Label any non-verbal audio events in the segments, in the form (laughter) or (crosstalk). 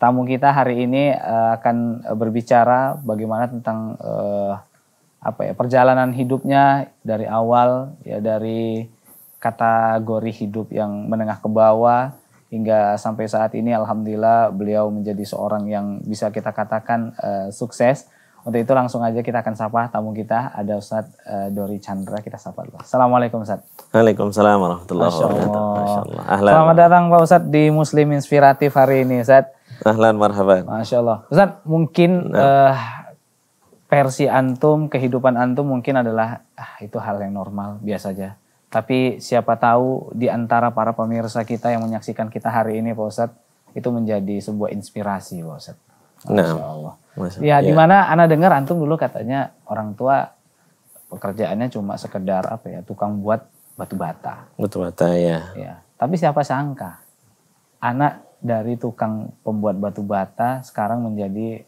tamu kita hari ini uh, akan eh, berbicara bagaimana tentang uh, apa ya perjalanan hidupnya dari awal ya dari kategori hidup yang menengah ke bawah hingga sampai saat ini alhamdulillah beliau menjadi seorang yang bisa kita katakan uh, sukses. Untuk itu langsung aja kita akan sapa tamu kita ada Ustadz uh, Dori Chandra kita sapa dulu. Assalamualaikum Ustadz. Waalaikumsalam warahmatullahi wabarakatuh. Selamat datang Pak Ustaz di Muslim Inspiratif hari ini Ustaz. Ahlan marhaban. Masya Allah. Ustaz, mungkin nah. uh, versi antum, kehidupan antum mungkin adalah ah, itu hal yang normal, biasa aja. Tapi siapa tahu di antara para pemirsa kita yang menyaksikan kita hari ini Pak Ustadz, itu menjadi sebuah inspirasi Pak Ustadz. Nah. Masya nah. Allah. Masya ya, ya. mana Ana dengar antum dulu katanya orang tua pekerjaannya cuma sekedar apa ya, tukang buat batu bata. Batu bata ya. ya. Tapi siapa sangka anak dari tukang pembuat batu bata sekarang menjadi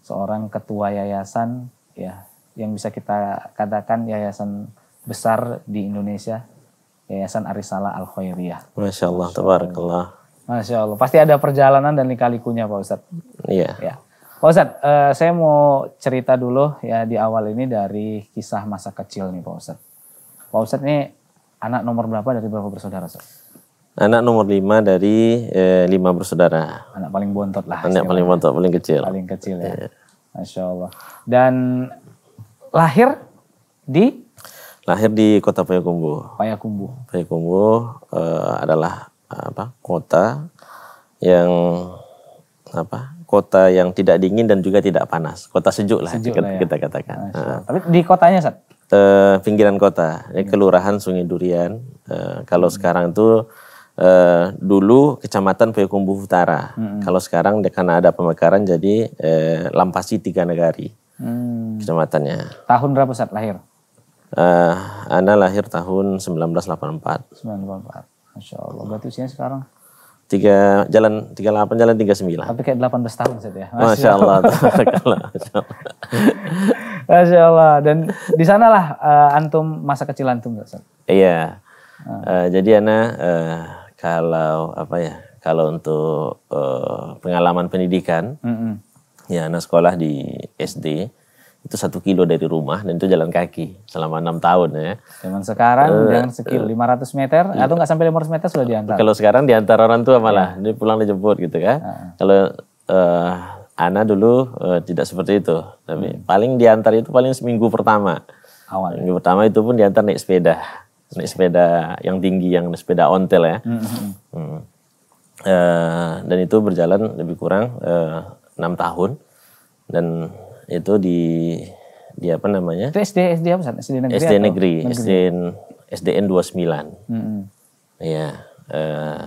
seorang ketua yayasan ya yang bisa kita katakan yayasan besar di Indonesia Yayasan Arisala Al Khairiyah. Masya Allah, tabarakallah. Masya Allah, pasti ada perjalanan dan lika-likunya Pak Ustadz. Iya. Ya. Pak Ustadz, eh, saya mau cerita dulu ya di awal ini dari kisah masa kecil nih Pak Ustadz. Pak Ustadz ini anak nomor berapa dari berapa bersaudara Ustadz? Anak nomor lima dari eh, lima bersaudara. Anak paling bontot lah. Anak paling bontot, paling kecil. Paling kecil ya. Yeah. Masya Allah. Dan lahir di? Lahir di kota Payakumbu. Payakumbu. Payakumbu uh, eh, adalah eh, apa? Kota yang apa? Kota yang tidak dingin dan juga tidak panas. Kota sejuk lah, sejuk kita, ya. katakan. Uh. Tapi di kotanya, saat. Uh, eh, pinggiran kota, ini iya. kelurahan Sungai Durian. Uh, kalau hmm. sekarang tuh eh, dulu kecamatan Payakumbuh Utara. Hmm. Kalau sekarang karena ada pemekaran jadi eh, Lampasi Tiga Negari hmm. kecamatannya. Tahun berapa saat lahir? Eh, Ana lahir tahun 1984. 1984. Masya Allah. Berarti usianya sekarang? tiga jalan tiga delapan jalan tiga sembilan tapi kayak delapan belas tahun saja ya masya, masya Allah (laughs) masya Allah dan di sanalah uh, antum masa kecil antum nggak iya uh. uh, jadi ana uh, kalau apa ya kalau untuk uh, pengalaman pendidikan mm -hmm. ya anak sekolah di SD itu satu kilo dari rumah dan itu jalan kaki selama enam tahun ya. Cuman sekarang uh, eh, jangan eh, sekilo, uh, 500 meter uh, atau nggak sampai lima ratus meter sudah diantar. Kalau sekarang diantar orang tua malah, yeah. dia pulang dijemput gitu kan. Uh. Kalau uh, Ana dulu uh, tidak seperti itu, tapi hmm. paling diantar itu paling seminggu pertama. Awal. Minggu pertama itu pun diantar naik sepeda naik sepeda yang tinggi yang sepeda ontel ya. Mm -hmm. hmm. Uh, dan itu berjalan lebih kurang eh, enam 6 tahun dan itu di di apa namanya? Itu SD SD apa SD negeri? SD negeri, negeri? SDN SDN 29. Hmm. Uh,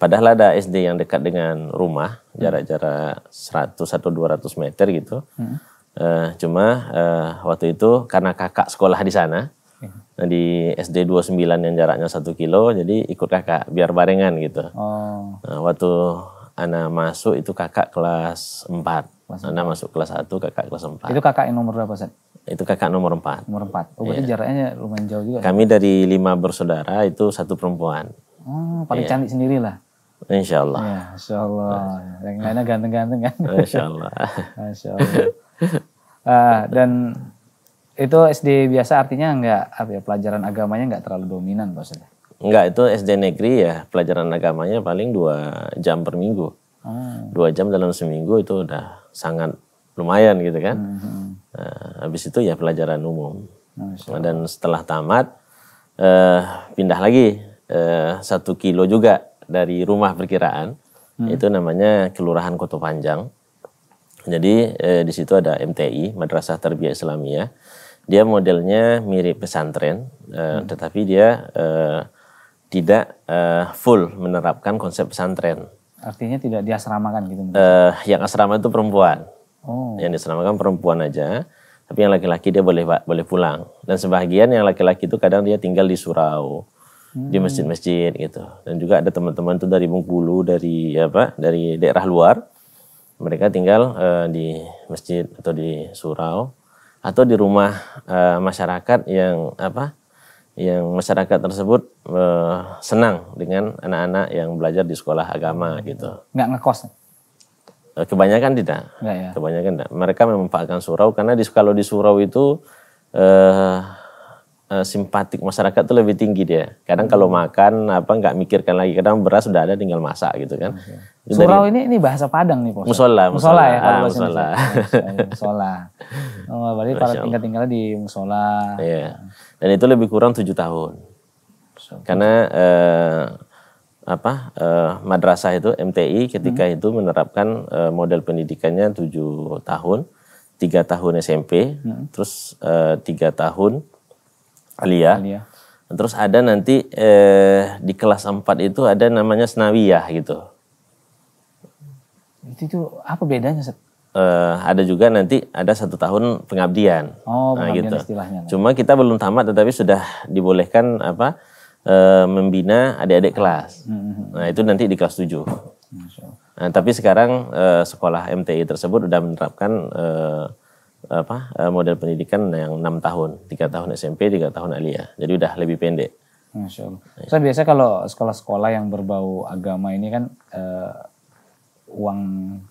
padahal ada SD yang dekat dengan rumah jarak-jarak 100 atau 200 meter gitu. Hmm. Uh, cuma uh, waktu itu karena kakak sekolah di sana, Iya. Nah, di SD 29 yang jaraknya satu kilo, jadi ikut kakak biar barengan gitu. Oh. Nah, waktu anak masuk itu kakak kelas 4. Kelas 4. masuk kelas 1, kakak kelas 4. Itu kakak yang nomor berapa, Seth? Itu kakak nomor 4. Nomor 4. Oh, berarti yeah. jaraknya lumayan jauh juga. Kami ya? dari lima bersaudara itu satu perempuan. Oh, paling yeah. cantik sendirilah. Insya Allah. Ya, insya Allah. Yang lainnya ganteng-ganteng kan. Insya (laughs) Allah. insya Allah. Uh, dan itu SD biasa artinya nggak apa ya pelajaran agamanya nggak terlalu dominan maksudnya? Enggak, itu SD negeri ya pelajaran agamanya paling dua jam per minggu. Hmm. Dua jam dalam seminggu itu udah sangat lumayan gitu kan. Hmm. Nah, habis itu ya pelajaran umum. hmm. Dan setelah tamat eh, pindah lagi eh, satu kilo juga dari rumah perkiraan. Hmm. Itu namanya Kelurahan Koto Panjang. Jadi eh, di situ ada MTI, Madrasah Terbiak Islamiyah dia modelnya mirip pesantren, uh, hmm. tetapi dia uh, tidak uh, full menerapkan konsep pesantren. Artinya tidak diasramakan gitu? Uh, yang asrama itu perempuan. Oh. Yang diasramakan perempuan aja, tapi yang laki-laki dia boleh boleh pulang. Dan sebagian yang laki-laki itu kadang dia tinggal di surau, hmm. di masjid-masjid gitu. Dan juga ada teman-teman itu dari Bengkulu, dari apa, dari daerah luar, mereka tinggal uh, di masjid atau di surau atau di rumah uh, masyarakat yang apa yang masyarakat tersebut uh, senang dengan anak-anak yang belajar di sekolah agama gitu. Nggak ngekos? Eh, kebanyakan tidak. Nggak, ya? Kebanyakan tidak. Mereka memanfaatkan surau karena di, kalau di surau itu Eh, simpatik masyarakat itu lebih tinggi dia. Kadang kalau hmm. makan apa nggak mikirkan lagi. Kadang beras sudah ada tinggal masak gitu kan. Okay. Surau dari, ini ini bahasa Padang nih, Musola, musola, ya ah, musola. Iya, musola. (laughs) Oh, berarti para tinggal tinggal di musola. Iya. Dan itu lebih kurang tujuh tahun. Karena eh, apa eh, madrasah itu MTI ketika hmm. itu menerapkan eh, model pendidikannya tujuh tahun, tiga tahun SMP, hmm. terus eh, tiga tahun Alia, ya. Alia. Ya. Terus ada nanti eh, di kelas 4 itu ada namanya Senawiyah gitu. Itu, itu apa bedanya? Eh, ada juga nanti ada satu tahun pengabdian. Oh, nah, pengabdian nah, gitu. istilahnya. Cuma kita belum tamat, tetapi sudah dibolehkan apa eh, membina adik-adik kelas. Hmm. hmm, hmm. Nah itu nanti di kelas 7. Nah, tapi sekarang eh, sekolah MTI tersebut sudah menerapkan Eh, apa eh, model pendidikan yang enam tahun, tiga tahun SMP, tiga tahun aliyah. Jadi udah lebih pendek. Masya Allah. So biasa kalau sekolah-sekolah yang berbau agama ini kan uh, uang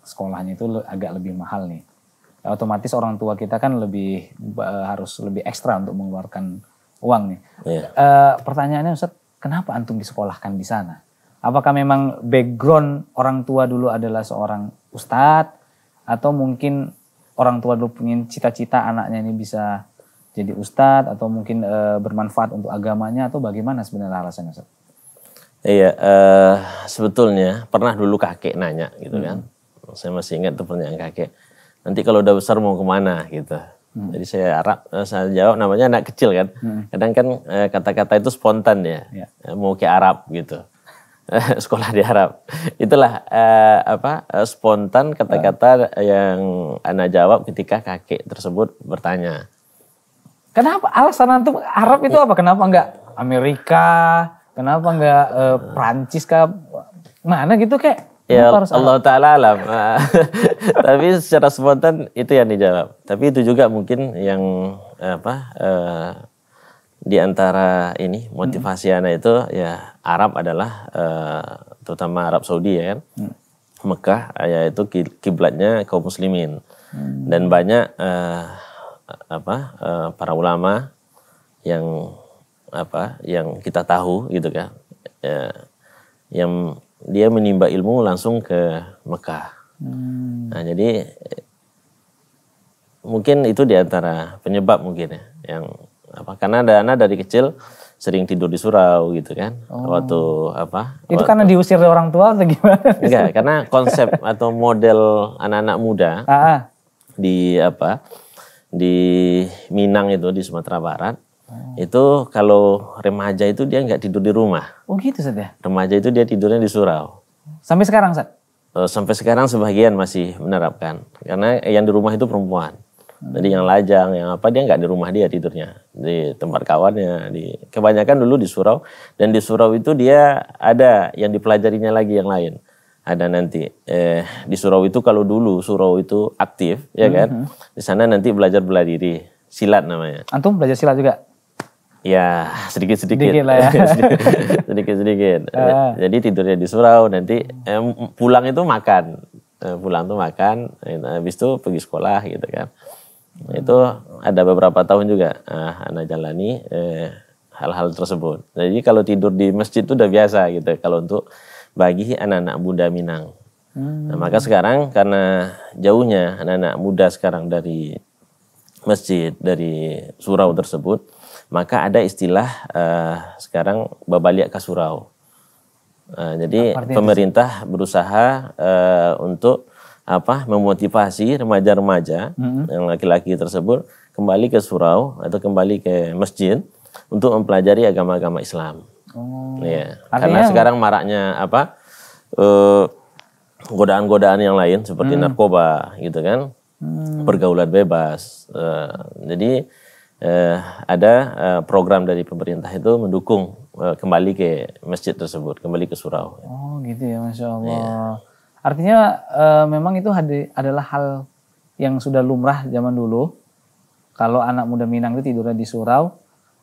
sekolahnya itu agak lebih mahal nih. Otomatis orang tua kita kan lebih uh, harus lebih ekstra untuk mengeluarkan uang nih. Yeah. Iya. Uh, pertanyaannya Ustaz, kenapa antum disekolahkan di sana? Apakah memang background orang tua dulu adalah seorang ustadz atau mungkin orang tua dulu pengen cita-cita anaknya ini bisa jadi ustadz atau mungkin e, bermanfaat untuk agamanya atau bagaimana sebenarnya alasannya Ustaz? Iya, e, sebetulnya pernah dulu kakek nanya gitu kan. hmm. kan. Saya masih ingat tuh pernyataan kakek. Nanti kalau udah besar mau kemana gitu. Hmm. Jadi saya harap, eh, saya jawab namanya anak kecil kan. Hmm. Kadang kan kata-kata itu spontan ya. ya. Mau ke Arab gitu. (laughs) sekolah di Arab. Itulah eh, apa uh, spontan kata-kata yang anak jawab ketika kakek tersebut bertanya. Kenapa alasan antum Arab itu apa? Kenapa enggak Amerika? Kenapa enggak uh, eh, Prancis kah? Mana gitu kayak Ya Allah Ta'ala alam. (laughs) Tapi secara spontan itu yang dijawab. Tapi itu juga mungkin yang eh, apa Uh, di antara ini hmm. motivasi hmm. anak itu ya Arab adalah uh, terutama Arab Saudi ya kan. Hmm. Mekah eh, yaitu kiblatnya kaum muslimin. Hmm. Dan banyak uh, apa uh, para ulama yang apa yang kita tahu gitu kan. Ya, yang dia menimba ilmu langsung ke Mekah. Hmm. Nah, jadi mungkin itu di antara penyebab mungkin ya yang apa karena Dana dari kecil sering tidur di surau gitu kan oh. waktu apa itu karena diusir dari orang tua atau gimana enggak karena konsep atau model anak-anak muda ah. ah. di apa di Minang itu di Sumatera Barat oh. itu kalau remaja itu dia nggak tidur di rumah oh gitu saja ya? remaja itu dia tidurnya di surau sampai sekarang Sat? Eh, sampai sekarang sebagian masih menerapkan karena yang di rumah itu perempuan jadi yang lajang, yang apa dia nggak di rumah dia tidurnya, di tempat kawannya. Di kebanyakan dulu di surau dan di surau itu dia ada yang dipelajarinya lagi yang lain. Ada nanti eh, di surau itu kalau dulu surau itu aktif ya kan, mhm. di sana nanti belajar bela diri silat namanya. Antum belajar silat juga? Ya sedikit sedikit, sedikit lah ya. (laughs) sedikit sedikit. (laughs) Ah. Jadi tidurnya di surau nanti eh, pulang itu makan, eh, pulang tuh makan, habis itu pergi sekolah gitu kan. Hmm. Itu ada beberapa tahun juga uh, eh, anak jalani hal eh, hal-hal tersebut. Jadi kalau tidur di masjid itu udah biasa gitu. Kalau untuk bagi anak-anak muda Minang. Hmm. Nah, maka sekarang karena jauhnya anak-anak muda sekarang dari masjid, dari surau tersebut, maka ada istilah uh, sekarang babaliak ke surau. Uh, jadi pemerintah berusaha uh, untuk apa memotivasi remaja-remaja hmm. yang laki-laki tersebut kembali ke surau atau kembali ke masjid untuk mempelajari agama-agama Islam. Oh. Ya, karena sekarang maraknya apa eh, godaan-godaan yang lain seperti mm. narkoba gitu kan, mm. pergaulan bebas. Uh, jadi uh, ada uh, program dari pemerintah itu mendukung uh, kembali ke masjid tersebut, kembali ke surau. Oh gitu ya, masya Allah. Ya. Artinya e, memang itu hadi, adalah hal yang sudah lumrah zaman dulu. Kalau anak muda Minang itu tidurnya di surau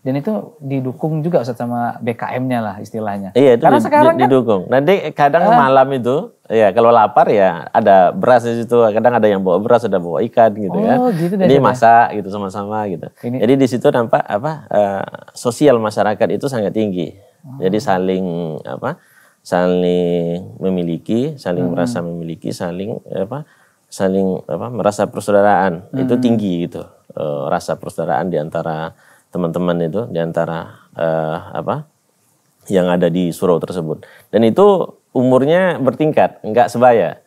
dan itu didukung juga sama BKM-nya lah istilahnya. Iya itu Karena di, sekarang di, kan, didukung. Nanti kadang uh, malam itu ya kalau lapar ya ada beras di situ. Kadang ada yang bawa beras, ada bawa ikan gitu kan. oh, gitu ya. Gitu Jadi masak gitu sama-sama gitu. Ini, Jadi di situ nampak apa uh, sosial masyarakat itu sangat tinggi. Uh, Jadi saling apa saling memiliki, saling hmm. merasa memiliki, saling apa, saling apa, merasa persaudaraan hmm. itu tinggi gitu, e, rasa persaudaraan diantara teman-teman itu, diantara e, eh, apa yang ada di surau tersebut. Dan itu umurnya bertingkat, nggak sebaya.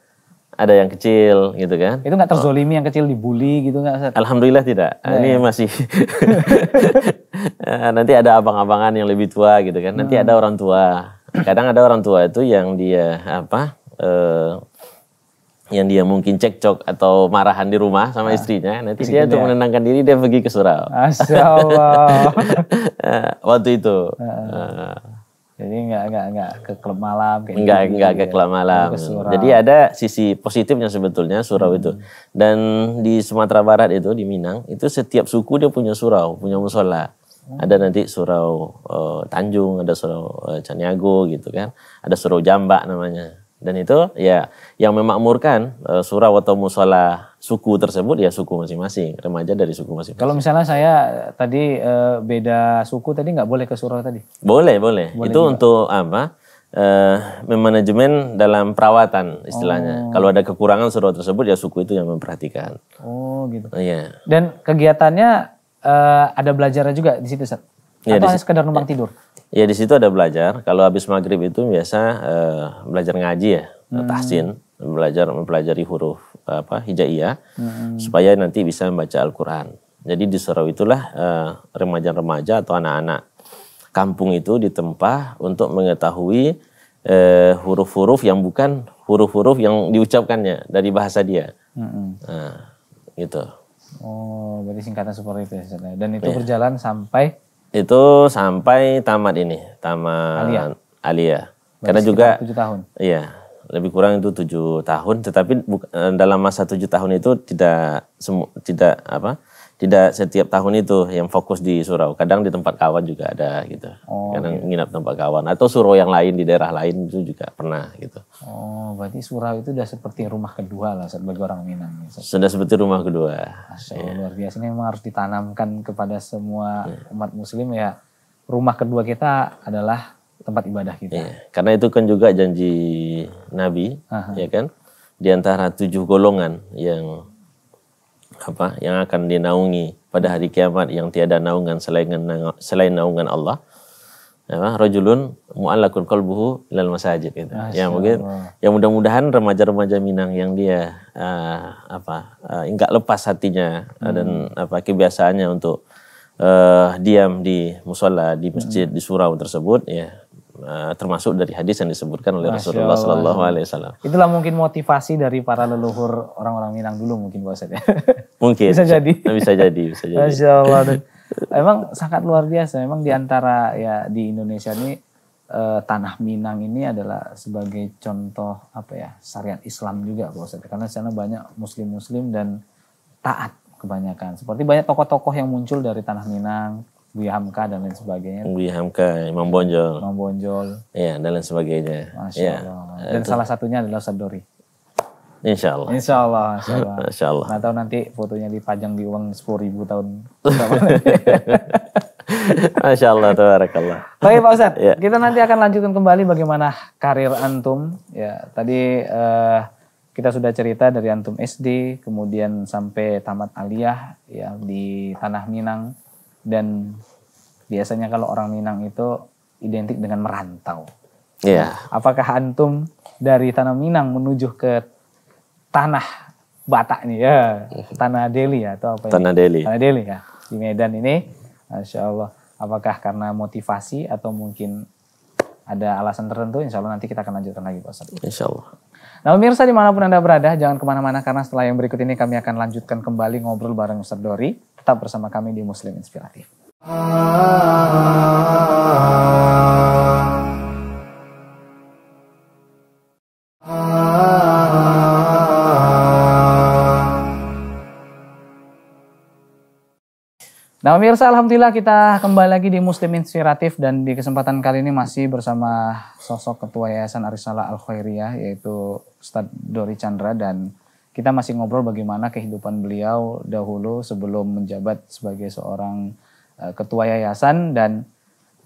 Ada yang kecil gitu kan. Itu nggak oh. terzolimi oh. yang kecil dibully gitu nggak? Alhamdulillah tidak. Nah, Ini ya. masih (laughs) (laughs) eh, nanti ada abang-abangan yang lebih tua gitu kan. Nanti hmm. ada orang tua kadang ada orang tua itu yang dia apa uh, yang dia mungkin cekcok atau marahan di rumah sama ah, istrinya, nanti dia untuk ya? menenangkan diri dia pergi ke surau. Asya (laughs) Waktu itu. uh, jadi nggak nggak nggak ke klub malam kayak nggak gitu, nggak ke ya? klub malam. Ke Jadi ada sisi positifnya sebetulnya surau hmm. itu. Dan di Sumatera Barat itu di Minang itu setiap suku dia punya surau, punya musola. Ada nanti surau uh, Tanjung, ada surau uh, Caniago gitu kan. Ada surau Jambak namanya. Dan itu ya yang memakmurkan uh, surau atau musola suku tersebut ya suku masing-masing, remaja dari suku masing-masing. Kalau misalnya saya tadi uh, beda suku tadi nggak boleh ke surau tadi? Boleh, boleh. boleh itu juga. untuk apa? uh, manajemen dalam perawatan istilahnya. Oh. Kalau ada kekurangan surau tersebut ya suku itu yang memperhatikan. Oh gitu. Iya. Uh, yeah. Dan kegiatannya uh, ada belajarnya juga di situ, Seth? Ya, Atau hanya sekedar numpang ya, tidur? Ya di situ ada belajar. Kalau habis maghrib itu biasa uh, belajar ngaji ya, hmm. tahsin, belajar mempelajari huruf apa hijaiyah hmm. supaya nanti bisa membaca Al-Qur'an. Jadi di Surau itulah eh, remaja-remaja atau anak-anak kampung itu ditempa untuk mengetahui huruf-huruf yang bukan huruf-huruf yang diucapkannya dari bahasa dia. Hmm. Nah, gitu. Oh, berarti singkatan seperti itu ya. ya. Dan itu iya. berjalan sampai itu sampai tamat ini, tamat Alia. Alia. Karena juga 7 tahun. Iya, lebih kurang itu tujuh tahun. Tetapi eh, dalam masa tujuh tahun itu tidak semu, tidak apa tidak setiap tahun itu yang fokus di surau. Kadang di tempat kawan juga ada gitu. Oh, Kadang iya. nginap tempat kawan atau surau yang lain di daerah lain itu juga pernah gitu. Oh, berarti surau itu gitu. sudah seperti rumah kedua lah bagi orang Minang. Ya. Sudah seperti rumah kedua. Asya, ya. luar biasa ini memang harus ditanamkan kepada semua ya. umat muslim ya. Rumah kedua kita adalah tempat ibadah kita. Ya. Karena itu kan juga janji Nabi, Aha. ya kan? Di antara tujuh golongan yang apa yang akan dinaungi pada hari kiamat yang tiada naungan selain selain naungan Allah apa rajulun muallakun qalbuhu ilal masajid gitu. Ya mungkin ya mudah-mudahan remaja-remaja Minang yang dia uh, apa uh, enggak lepas hatinya eh, hmm. dan apa kebiasaannya untuk uh, diam di musola di masjid hmm. di surau tersebut ya Eh, termasuk dari hadis yang disebutkan oleh Masya Rasulullah Shallallahu Alaihi Wasallam. Itulah mungkin motivasi dari para leluhur orang-orang Minang dulu mungkin Pak ya. Mungkin. bisa jadi. Bisa jadi, bisa (laughs) jadi. Allah. emang sangat luar biasa. Emang diantara ya di Indonesia ini eh, tanah Minang ini adalah sebagai contoh apa ya syariat Islam juga Pak Karena sana banyak Muslim-Muslim dan taat kebanyakan. Seperti banyak tokoh-tokoh yang muncul dari tanah Minang Bu Hamka dan lain sebagainya. Bu Hamka, Imam Bonjol. Imam Bonjol. Iya, dan lain sebagainya. Masya ya. Allah. Eh, dan itu. salah satunya adalah sadori Insya (laughs) Allah. Insya Allah. Insya Allah. nggak tahu nanti fotonya dipajang di uang sepuluh ribu tahun. (laughs) Masya Allah, tabarakallah. Baik Pak Ustadz, ya. kita nanti akan lanjutkan kembali bagaimana karir Antum. Ya, tadi eh, kita sudah cerita dari Antum SD, kemudian sampai tamat aliyah ya, di Tanah Minang dan biasanya kalau orang Minang itu identik dengan merantau. Iya. Yeah. Apakah antum dari tanah Minang menuju ke tanah Batak nih ya, (laughs) tanah Delhi ya atau apa tanah ini? Tanah Delhi. Tanah Delhi ya di Medan ini, Insya Allah. Apakah karena motivasi atau mungkin ada alasan tertentu? Insya Allah nanti kita akan lanjutkan lagi Pak Insya Allah. Nah pemirsa dimanapun Anda berada, jangan kemana-mana karena setelah yang berikut ini kami akan lanjutkan kembali ngobrol bareng Ustadz Dori Tetap bersama kami di Muslim Inspiratif. Nah, pemirsa, alhamdulillah kita kembali lagi di Muslim Inspiratif dan di kesempatan kali ini masih bersama sosok Ketua Yayasan Arisala Al Khairiyah yaitu Ustadz Dori Chandra dan kita masih ngobrol bagaimana kehidupan beliau dahulu sebelum menjabat sebagai seorang uh, ketua yayasan dan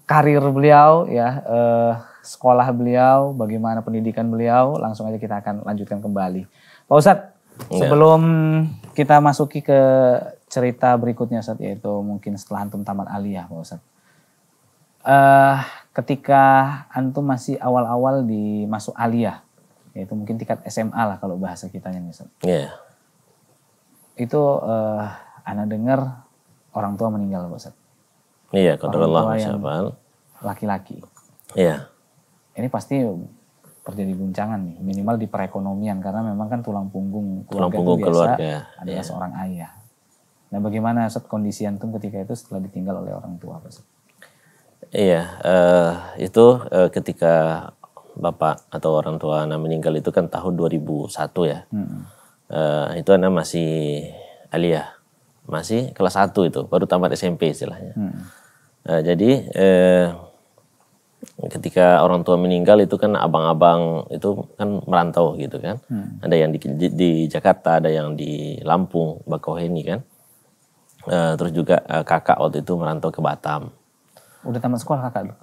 karir beliau ya uh, sekolah beliau bagaimana pendidikan beliau langsung aja kita akan lanjutkan kembali Pak Ustadz ya. sebelum kita masuki ke cerita berikutnya saat yaitu mungkin setelah antum tamat aliyah Pak Ustadz uh, ketika antum masih awal-awal di masuk aliyah yaitu mungkin tingkat SMA lah kalau bahasa kitanya misal. Iya. Yeah. Itu uh, eh, anak dengar orang tua meninggal Pak Ustaz. Iya, kalau Allah Laki-laki. Iya. Ini pasti terjadi guncangan nih, minimal di perekonomian karena memang kan tulang punggung keluarga tulang punggung itu biasa keluarga. adalah yeah. seorang ayah. Nah, bagaimana Ustaz kondisi antum ketika itu setelah ditinggal oleh orang tua, Pak Iya, uh, itu uh, ketika bapak atau orang tua anak meninggal itu kan tahun 2001 ya. Hmm. Uh, itu anak masih alia, masih kelas 1 itu, baru tamat SMP istilahnya. Hmm. Uh, jadi uh, ketika orang tua meninggal itu kan abang-abang itu kan merantau gitu kan. Hmm. Ada yang di, di, di Jakarta, ada yang di Lampung, Bakoheni kan. Uh, terus juga uh, kakak waktu itu merantau ke Batam. Udah tamat sekolah kakak?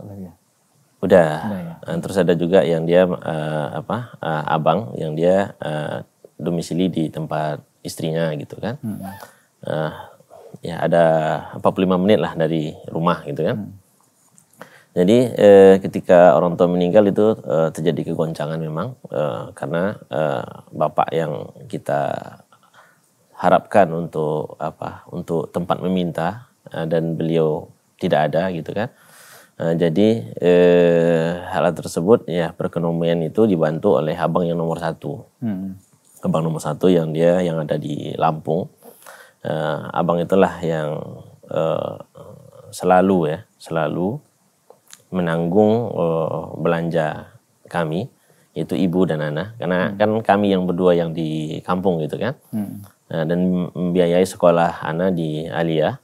Udah. Udah ya? Eh, terus ada juga yang dia uh, apa uh, abang yang dia uh, domisili di tempat istrinya gitu kan. Hmm. Uh, ya ada 45 menit lah dari rumah gitu kan. Hmm. Jadi eh, ketika orang tua meninggal itu eh, terjadi kegoncangan memang eh, karena eh, bapak yang kita harapkan untuk apa untuk tempat meminta eh, dan beliau tidak ada gitu kan Nah, jadi eh, hal tersebut ya perekonomian itu dibantu oleh abang yang nomor satu, hmm. abang nomor satu yang dia yang ada di Lampung. Eh, abang itulah yang eh, selalu ya selalu menanggung eh, belanja kami, yaitu ibu dan anak, karena hmm. kan kami yang berdua yang di kampung gitu kan, hmm. nah, dan membiayai sekolah anak di Alia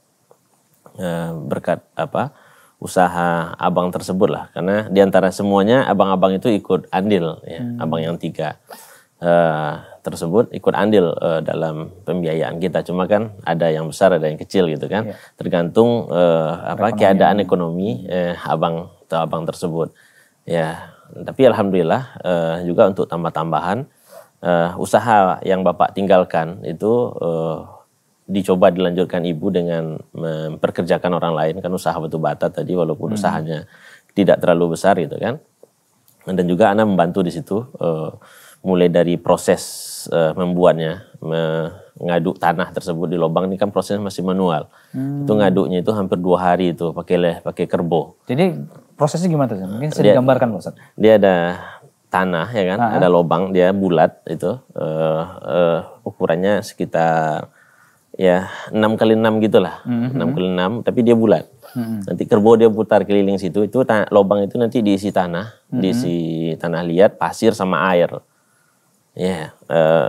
eh, berkat apa? usaha abang tersebut lah karena diantara semuanya abang-abang itu ikut andil ya hmm. abang yang tiga uh, tersebut ikut andil uh, dalam pembiayaan kita cuma kan ada yang besar ada yang kecil gitu kan yeah. tergantung uh, apa keadaan ekonomi eh, abang atau abang tersebut ya tapi alhamdulillah uh, juga untuk tambah-tambahan uh, usaha yang bapak tinggalkan itu uh, dicoba dilanjutkan ibu dengan memperkerjakan orang lain kan usaha batu bata tadi walaupun hmm. usahanya tidak terlalu besar gitu kan dan juga Ana membantu di situ uh, mulai dari proses uh, membuatnya mengaduk tanah tersebut di lubang ini kan prosesnya masih manual hmm. itu ngaduknya itu hampir dua hari itu pakai leh pakai kerbo jadi prosesnya gimana tuh mungkin saya digambarkan bosan dia ada tanah ya kan ah, ah. ada lubang dia bulat itu uh, uh, ukurannya sekitar ya enam kali enam gitulah. Mm -hmm. kali enam tapi dia bulat. Mm -hmm. Nanti kerbau dia putar keliling situ itu lubang itu nanti diisi tanah, mm -hmm. diisi tanah liat, pasir sama air. Ya, yeah, uh,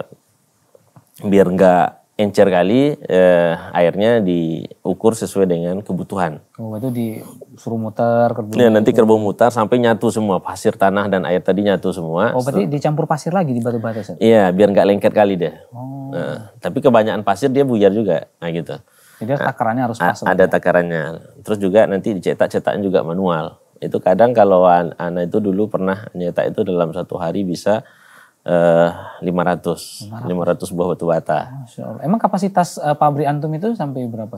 biar enggak encer kali eh, airnya diukur sesuai dengan kebutuhan. Oh, itu disuruh muter kerbau. Ya, nanti kerbau mutar sampai nyatu semua pasir tanah dan air tadi nyatu semua. Oh, berarti Setelah, dicampur pasir lagi di batu-batu Iya, biar nggak lengket kali deh. Oh. Nah, tapi kebanyakan pasir dia buyar juga. Nah, gitu. Jadi nah, takarannya harus pas. Ada ya? takarannya. Terus juga nanti dicetak-cetaknya juga manual. Itu kadang kalau anak itu dulu pernah nyetak itu dalam satu hari bisa Eh, lima ratus lima ratus buah batu bata. Emang kapasitas uh, pabrik antum itu sampai berapa?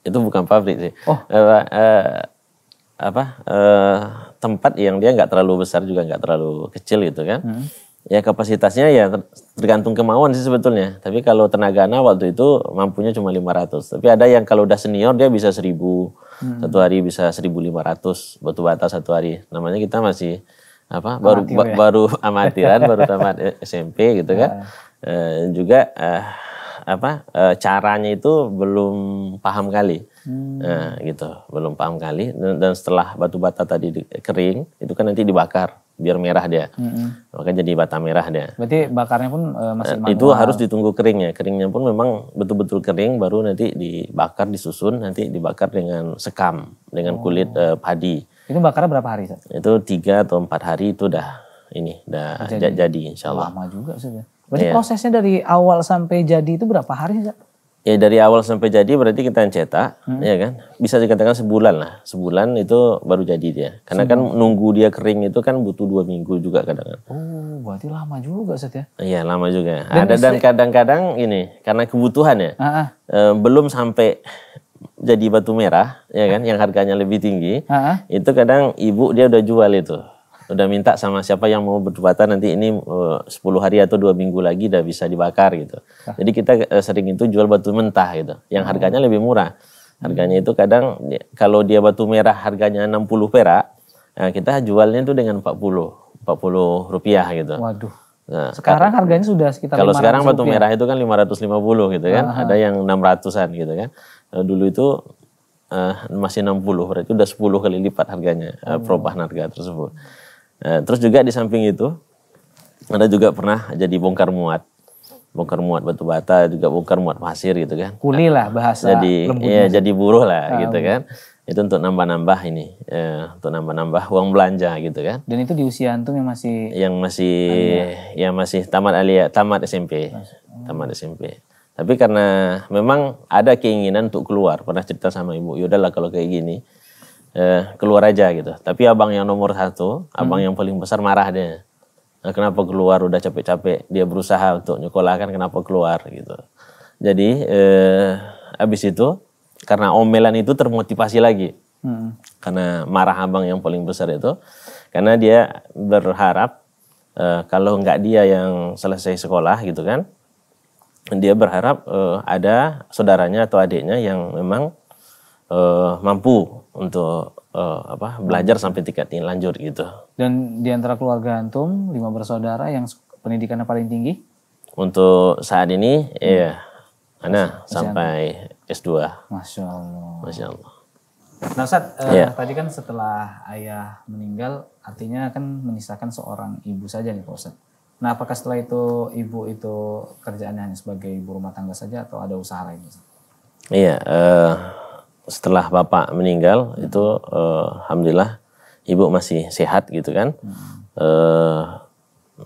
Itu bukan pabrik sih. Oh. Uh, uh, apa uh, tempat yang dia nggak terlalu besar juga nggak terlalu kecil gitu kan. Hmm. Ya kapasitasnya ya tergantung kemauan sih sebetulnya. Tapi kalau tenaga anak waktu itu mampunya cuma 500. Tapi ada yang kalau udah senior dia bisa 1000. Hmm. Satu hari bisa 1500 batu bata satu hari. Namanya kita masih apa baru amatir ba ya? baru (laughs) amatiran baru tamat eh, SMP gitu kan ya. e, juga e, apa e, caranya itu belum paham kali hmm. e, gitu belum paham kali dan, dan setelah batu bata tadi kering itu kan nanti dibakar biar merah dia hmm. maka jadi bata merah dia berarti bakarnya pun e, masih e, itu harus ditunggu keringnya keringnya pun memang betul-betul kering baru nanti dibakar disusun nanti dibakar dengan sekam dengan kulit oh. padi itu bakarnya berapa hari? Sat? Itu tiga atau empat hari itu udah ini udah jadi, jadi insya Allah. Lama juga sudah. Ya. Berarti yeah. prosesnya dari awal sampai jadi itu berapa hari? Sat? Ya dari awal sampai jadi berarti kita yang cetak, hmm. ya kan? Bisa dikatakan sebulan lah, sebulan itu baru jadi dia. Karena kan sebulan. kan nunggu dia kering itu kan butuh dua minggu juga kadang kadang Oh, berarti lama juga set ya? Iya lama juga. Dan Ada dan kadang-kadang ini karena kebutuhan ya, uh -uh. Eh, belum sampai jadi batu merah ya kan yang harganya lebih tinggi uh-huh. itu kadang ibu dia udah jual itu udah minta sama siapa yang mau berdebatan nanti ini eh, uh, 10 hari atau dua minggu lagi udah bisa dibakar gitu uh. jadi kita uh, sering itu jual batu mentah gitu yang harganya lebih murah harganya itu kadang ya, kalau dia batu merah harganya 60 perak nah kita jualnya itu dengan 40 40 rupiah gitu waduh Nah, sekarang harganya sudah sekitar Kalau sekarang batu rupiah. merah itu kan 550 gitu kan. uh-huh. Ada yang 600-an gitu kan. Eh, dulu itu uh, masih 60 berarti udah 10 kali lipat harganya uh, perubahan harga tersebut. Uh, terus juga di samping itu ada juga pernah jadi bongkar muat bongkar muat batu bata juga bongkar muat pasir gitu kan kuli lah bahasa jadi iya jadi buruh lah um. gitu kan itu untuk nambah-nambah ini eh, untuk nambah-nambah uang belanja gitu kan dan itu di usia antum yang masih yang masih alia. ya masih tamat alia tamat SMP tamat SMP tapi karena memang ada keinginan untuk keluar. Pernah cerita sama ibu, yaudahlah kalau kayak gini eh, keluar aja gitu. Tapi abang yang nomor satu, abang hmm. yang paling besar marah dia. Nah, kenapa keluar udah capek-capek? Dia berusaha untuk nyekolahkan kenapa keluar gitu. Jadi eh, abis itu karena omelan itu termotivasi lagi. Hmm. Karena marah abang yang paling besar itu, karena dia berharap eh, kalau nggak dia yang selesai sekolah gitu kan, dia berharap uh, ada saudaranya atau adiknya yang memang uh, mampu untuk uh, apa belajar sampai tingkat ini lanjut gitu. Dan di antara keluarga antum lima bersaudara yang pendidikannya paling tinggi? Untuk saat ini hmm. ya Ana sampai S2. Masya Allah. Masya Allah. Nah Ustaz, yeah. eh, iya. tadi kan setelah ayah meninggal artinya kan menisahkan seorang ibu saja nih Pak Ustaz. Nah, apakah setelah itu ibu itu kerjaannya hanya sebagai ibu rumah tangga saja atau ada usaha lain? Iya, uh, setelah bapak meninggal hmm. itu uh, alhamdulillah ibu masih sehat gitu kan. Hmm. Uh,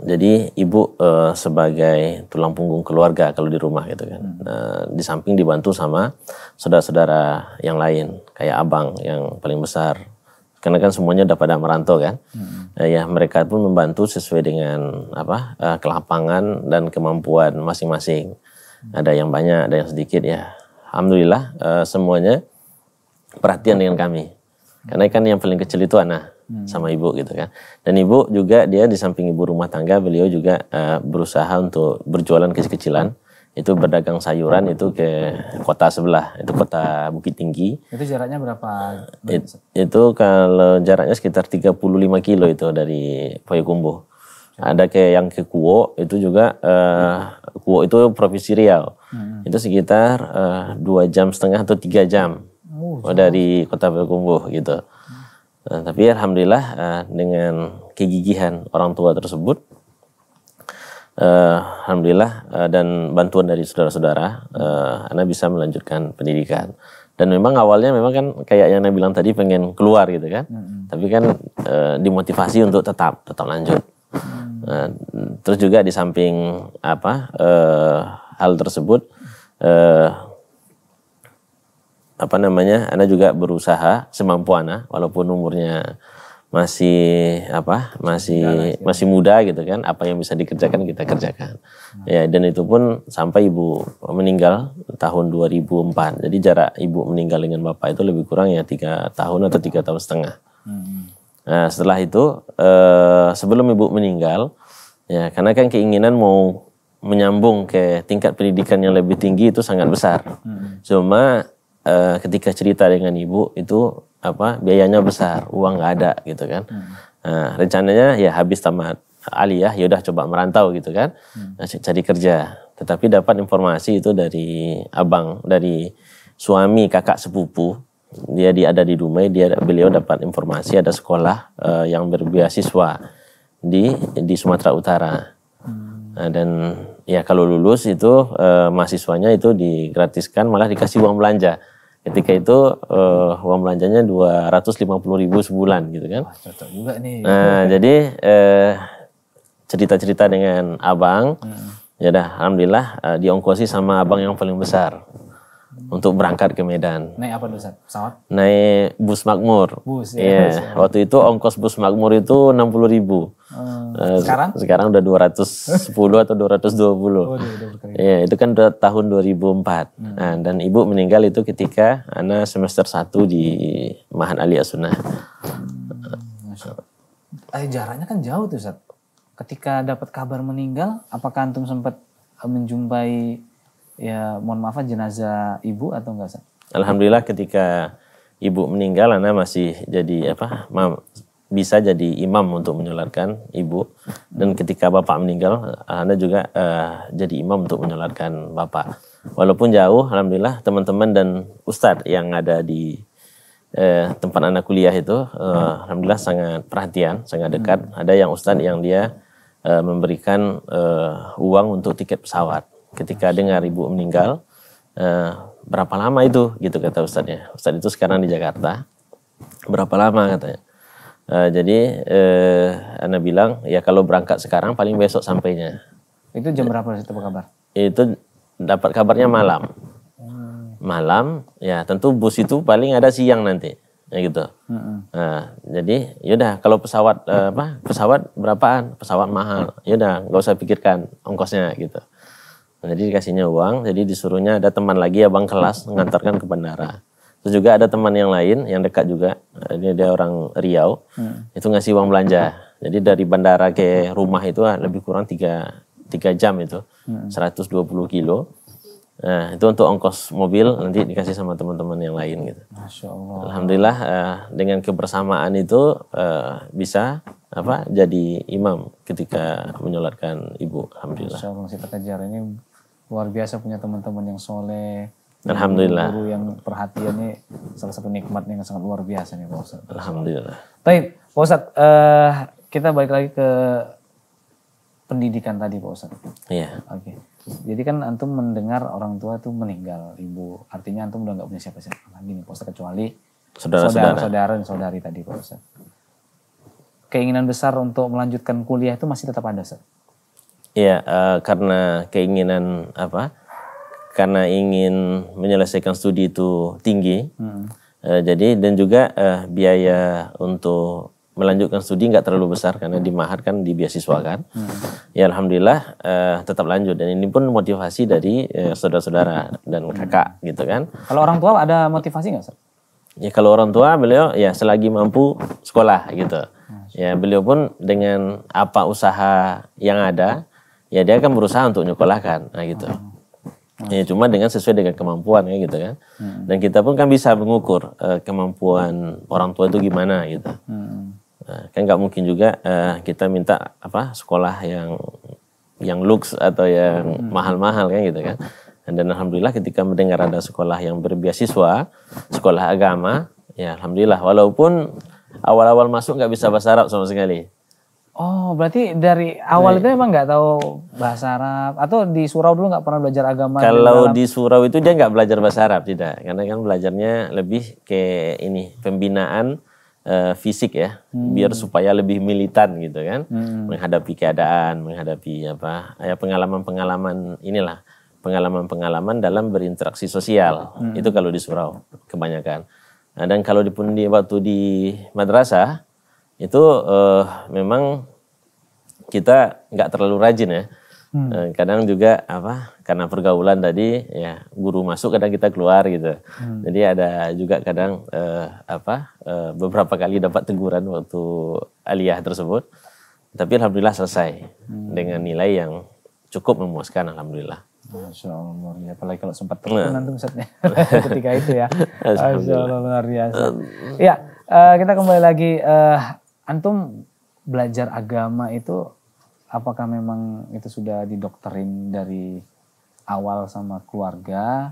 jadi ibu uh, sebagai tulang punggung keluarga kalau di rumah gitu kan. Hmm. Nah, di samping dibantu sama saudara-saudara yang lain kayak abang yang paling besar karena kan semuanya udah pada merantau kan. Hmm. Nah, ya mereka pun membantu sesuai dengan apa uh, kelapangan dan kemampuan masing-masing. Hmm. Ada yang banyak, ada yang sedikit ya. Alhamdulillah uh, semuanya perhatian dengan kami. Karena kan yang paling kecil itu anak hmm. sama ibu gitu kan. Dan ibu juga dia di samping ibu rumah tangga beliau juga uh, berusaha untuk berjualan kecil-kecilan. Hmm itu berdagang sayuran itu ke kota sebelah itu kota Bukit Tinggi itu jaraknya berapa It, itu kalau jaraknya sekitar 35 kilo itu dari Payakumbuh ada ke yang ke Kuo itu juga uh, Kuo itu provinsi Riau hmm. itu sekitar eh, dua uh, jam setengah atau tiga jam oh, oh dari kota Payakumbuh gitu hmm. nah, tapi alhamdulillah uh, dengan kegigihan orang tua tersebut uh, alhamdulillah uh, dan bantuan dari saudara-saudara uh, bisa melanjutkan pendidikan dan memang awalnya memang kan kayak yang anda bilang tadi pengen keluar gitu kan hmm. tapi kan uh, dimotivasi untuk tetap tetap lanjut hmm. uh, terus juga di samping apa uh, hal tersebut uh, apa namanya Anda juga berusaha semampu Anda walaupun umurnya masih apa masih masih muda gitu kan apa yang bisa dikerjakan kita hmm. kerjakan hmm. ya dan itu pun sampai ibu meninggal tahun 2004 jadi jarak ibu meninggal dengan bapak itu lebih kurang ya tiga tahun atau tiga tahun setengah hmm. nah setelah itu eh, sebelum ibu meninggal ya karena kan keinginan mau menyambung ke tingkat pendidikan yang lebih tinggi itu sangat besar cuma eh, ketika cerita dengan ibu itu apa biayanya besar uang nggak ada gitu kan hmm. nah, rencananya ya habis tamat Ali ya yaudah coba merantau gitu kan hmm. Nah, cari kerja tetapi dapat informasi itu dari abang dari suami kakak sepupu dia di ada di Dumai dia beliau dapat informasi ada sekolah uh, yang berbeasiswa di di Sumatera Utara hmm. nah, dan ya kalau lulus itu eh, mahasiswanya itu digratiskan malah dikasih uang belanja ketika hmm. itu uh, uang belanjanya dua ratus lima puluh ribu sebulan gitu kan. cocok juga nih. Nah, (laughs) jadi cerita eh, cerita-cerita dengan abang, hmm. ya dah alhamdulillah uh, diongkosi sama abang yang paling besar untuk berangkat ke Medan. Naik apa dulu Ustaz? Pesawat? Naik bus Makmur. Bus ya. Yeah. Bus, ya. Waktu itu ongkos bus Makmur itu 60 ribu. Hmm. Uh, sekarang? Sekarang udah 210 atau 220. Oh, Iya, yeah, itu kan udah tahun 2004. Hmm. Nah, dan ibu meninggal itu ketika anak semester 1 di Mahan Ali Asunah. Hmm. Eh, jaraknya kan jauh tuh Ustaz. Ketika dapat kabar meninggal, apakah antum sempat eh, menjumpai ya mohon maaf jenazah ibu atau enggak sah? Alhamdulillah ketika ibu meninggal Ana masih jadi apa mam, bisa jadi imam untuk menyolatkan ibu dan ketika bapak meninggal anda juga uh, jadi imam untuk menyolatkan bapak walaupun jauh Alhamdulillah teman-teman dan ustadz yang ada di uh, tempat anak kuliah itu uh, alhamdulillah sangat perhatian, sangat dekat. Hmm. Ada yang ustadz yang dia uh, memberikan uh, uang untuk tiket pesawat ketika dengar ibu meninggal eh, berapa lama itu gitu kata ustadnya ustad itu sekarang di Jakarta berapa lama katanya eh, jadi eh, Ana bilang ya kalau berangkat sekarang paling besok sampainya itu jam berapa itu kabar itu dapat kabarnya malam hmm. malam ya tentu bus itu paling ada siang nanti ya gitu hmm. nah, jadi yaudah kalau pesawat eh, apa pesawat berapaan pesawat mahal yaudah nggak usah pikirkan ongkosnya gitu Nah, jadi dikasihnya uang, jadi disuruhnya ada teman lagi abang kelas mengantarkan ke bandara. Terus juga ada teman yang lain yang dekat juga, nah, ini dia orang Riau, hmm. itu ngasih uang belanja. Jadi dari bandara ke rumah itu ah, lebih kurang tiga tiga jam itu, hmm. 120 kilo. Nah itu untuk ongkos mobil nanti dikasih sama teman-teman yang lain gitu. Masya Allah. Alhamdulillah eh, dengan kebersamaan itu eh, bisa apa jadi imam ketika menyolatkan ibu alhamdulillah Masya Allah, masih terkejar ini luar biasa punya teman-teman yang soleh alhamdulillah guru yang perhatian ini salah satu nikmatnya yang sangat luar biasa nih Pak Ustadz alhamdulillah baik Pak Ustadz uh, kita balik lagi ke pendidikan tadi Pak Ustadz iya oke okay. jadi kan antum mendengar orang tua itu meninggal ibu artinya antum udah nggak punya siapa-siapa lagi nih Pak Ustadz kecuali saudara-saudara saudara dan saudari tadi Pak Ustadz keinginan besar untuk melanjutkan kuliah itu masih tetap ada, sir. Iya, uh, karena keinginan apa? Karena ingin menyelesaikan studi itu tinggi. Hmm. Uh, jadi dan juga uh, biaya untuk melanjutkan studi nggak terlalu besar karena di Mahat kan di beasiswa kan. Hmm. Ya alhamdulillah uh, tetap lanjut dan ini pun motivasi dari saudara-saudara dan kakak gitu kan. Kalau orang tua ada motivasi nggak? Ya kalau orang tua beliau ya selagi mampu sekolah gitu. Hmm. Ya beliau pun dengan apa usaha yang ada, ya dia akan berusaha untuk nyekolahkan, nah gitu. Ah, ya cuma dengan sesuai dengan kemampuan ya gitu kan. Hmm. Dan kita pun kan bisa mengukur uh, kemampuan orang tua itu gimana gitu. Hmm. Nah, kan nggak mungkin juga uh, kita minta apa sekolah yang yang lux atau yang hmm. mahal-mahal kan gitu kan. Dan alhamdulillah ketika mendengar ada sekolah yang berbiasiswa, sekolah agama, ya alhamdulillah walaupun awal-awal masuk nggak bisa bahasa Arab sama sekali. Oh, berarti dari awal nah, itu memang nggak tahu bahasa Arab atau di surau dulu nggak pernah belajar agama? Kalau di surau itu dia nggak belajar bahasa Arab tidak, karena kan belajarnya lebih ke ini pembinaan uh, fisik ya, hmm. biar supaya lebih militan gitu kan, hmm. menghadapi keadaan, menghadapi apa ya pengalaman-pengalaman inilah pengalaman-pengalaman dalam berinteraksi sosial hmm. itu kalau di surau kebanyakan. Nah, dan kalau di di waktu di madrasah itu uh, memang kita nggak terlalu rajin ya. Hmm. Eh, kadang juga apa karena pergaulan tadi ya guru masuk kadang kita keluar gitu. Hmm. Jadi ada juga kadang uh, apa uh, beberapa kali dapat teguran waktu aliyah tersebut. Tapi alhamdulillah selesai hmm. dengan nilai yang cukup memuaskan alhamdulillah. Masya Allah luar Apalagi kalau sempat nah. terkenan tuh setnya (laughs) ketika itu ya. Masya Allah luar biasa. Ya uh, kita kembali lagi. Uh, Antum belajar agama itu apakah memang itu sudah didokterin dari awal sama keluarga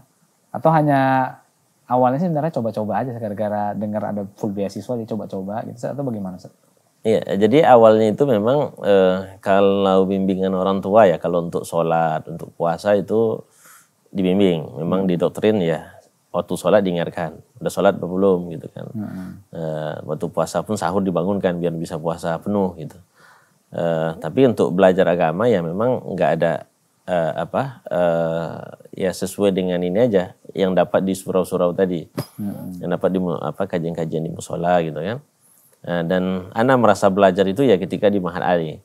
atau hanya awalnya sih sebenarnya coba-coba aja gara-gara dengar ada full beasiswa jadi coba-coba gitu atau bagaimana Iya, jadi awalnya itu memang eh, kalau bimbingan orang tua ya kalau untuk sholat, untuk puasa itu dibimbing, memang hmm. didoktrin ya. Waktu sholat diingatkan, udah sholat apa belum gitu kan. Hmm. Eh, waktu puasa pun sahur dibangunkan biar bisa puasa penuh gitu. Eh, tapi untuk belajar agama ya memang nggak ada eh, apa eh, ya sesuai dengan ini aja yang dapat di surau-surau tadi, hmm. yang dapat di apa kajian-kajian di musola gitu kan Eh, dan Ana merasa belajar itu ya ketika di Mahat Ali.